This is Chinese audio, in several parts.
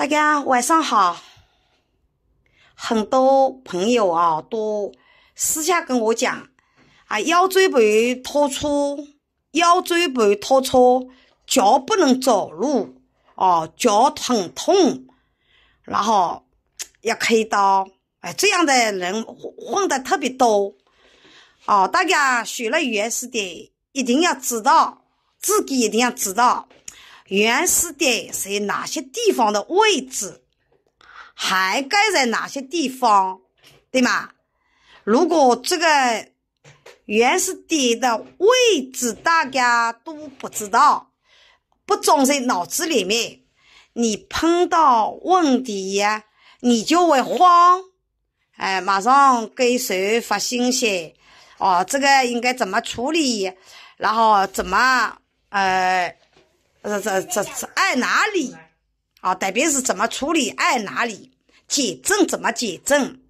大家晚上好，很多朋友啊都私下跟我讲啊，腰椎盘突出，腰椎盘突出，脚不能走路啊，脚很痛，然后 要开刀，哎，这样的人混的特别多，哦，大家学了语言是的，一定要知道，自己一定要知道。原始点在哪些地方的位置，还盖在哪些地方，对吗？如果这个原始点的位置大家都不知道，不装在脑子里面，你碰到问题呀，你就会慌，哎，马上给谁发信息？哦，这个应该怎么处理？然后怎么呃？这这、这、这爱哪里啊？特别是怎么处理？爱哪里？减症怎么减症？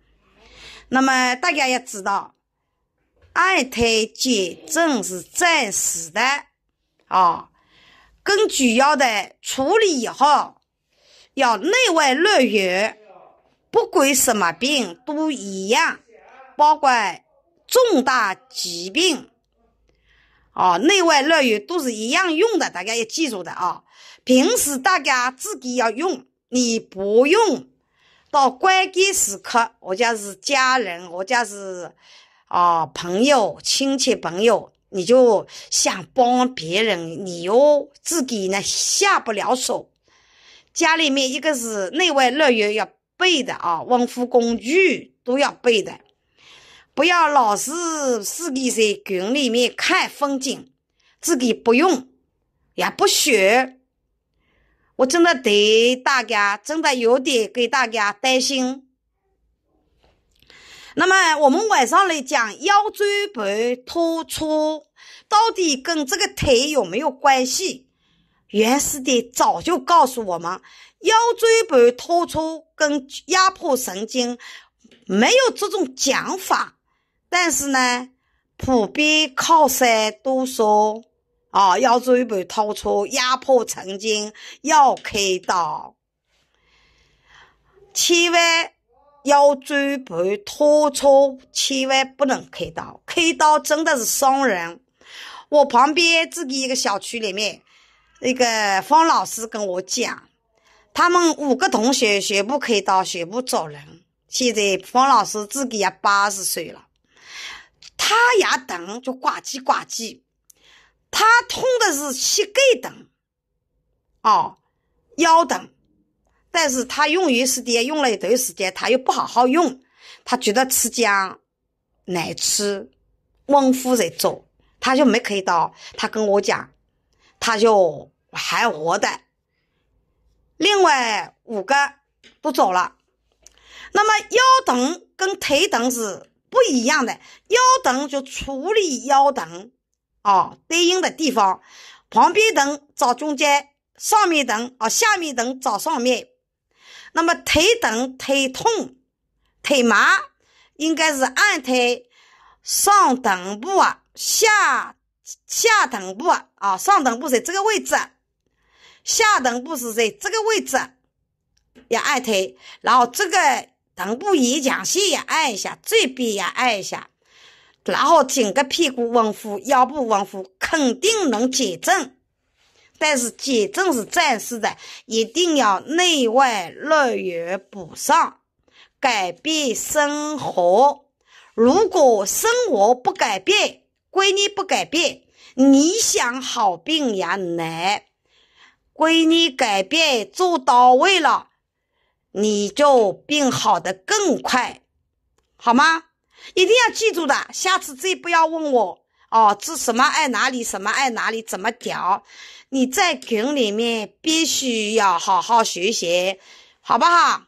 那么大家要知道，二胎减症是暂时的啊，更主要的处理以后要内外热源，不管什么病都一样，包括重大疾病。啊，内外乐园都是一样用的，大家要记住的啊。平时大家自己要用，你不用。到关键时刻，我家是家人，我家是啊朋友亲戚朋友，你就想帮别人，你又自己呢下不了手。家里面一个是内外乐园要备的啊，温敷工具都要备的。不要老是自己在群里面看风景，自己不用也不学，我真的对大家真的有点给大家担心。那么我们晚上来讲腰椎盘突出到底跟这个腿有没有关系？袁师弟早就告诉我们，腰椎盘突出跟压迫神经没有这种讲法。但是呢，普遍靠山都说：“啊，腰椎盘突出，压迫神经，要开刀。”千万腰椎盘突出，千万不能开刀。开刀真的是伤人。我旁边自己一个小区里面，那个方老师跟我讲，他们五个同学全部开刀，全部走人。现在方老师自己也八十岁了。他牙疼就呱唧呱唧，他痛的是膝盖疼，哦，腰疼，但是他用于是间用了一段时间，他又不好好用，他觉得吃姜难吃，温敷在做，他就没开刀，他跟我讲，他就还活的，另外五个都走了，那么腰疼跟腿疼是。不一样的腰疼就处理腰疼，啊，对应的地方，旁边疼找中间，上面疼啊，下面疼找上面。那么腿疼、腿痛、腿麻，应该是按腿上臀部啊，下下臀部啊，上臀部在这个位置，下臀部是在这个位置，要按腿，然后这个。臀部也强些也按一下，这边也按一下，然后整个屁股温敷，腰部温敷，肯定能减症。但是减症是暂时的，一定要内外热源补上，改变生活。如果生活不改变，闺女不改变，你想好病也难。闺女改变做到位了。你就病好的更快，好吗？一定要记住的，下次再不要问我哦，治什么爱哪里，什么爱哪里，怎么调？你在群里面必须要好好学习，好不好？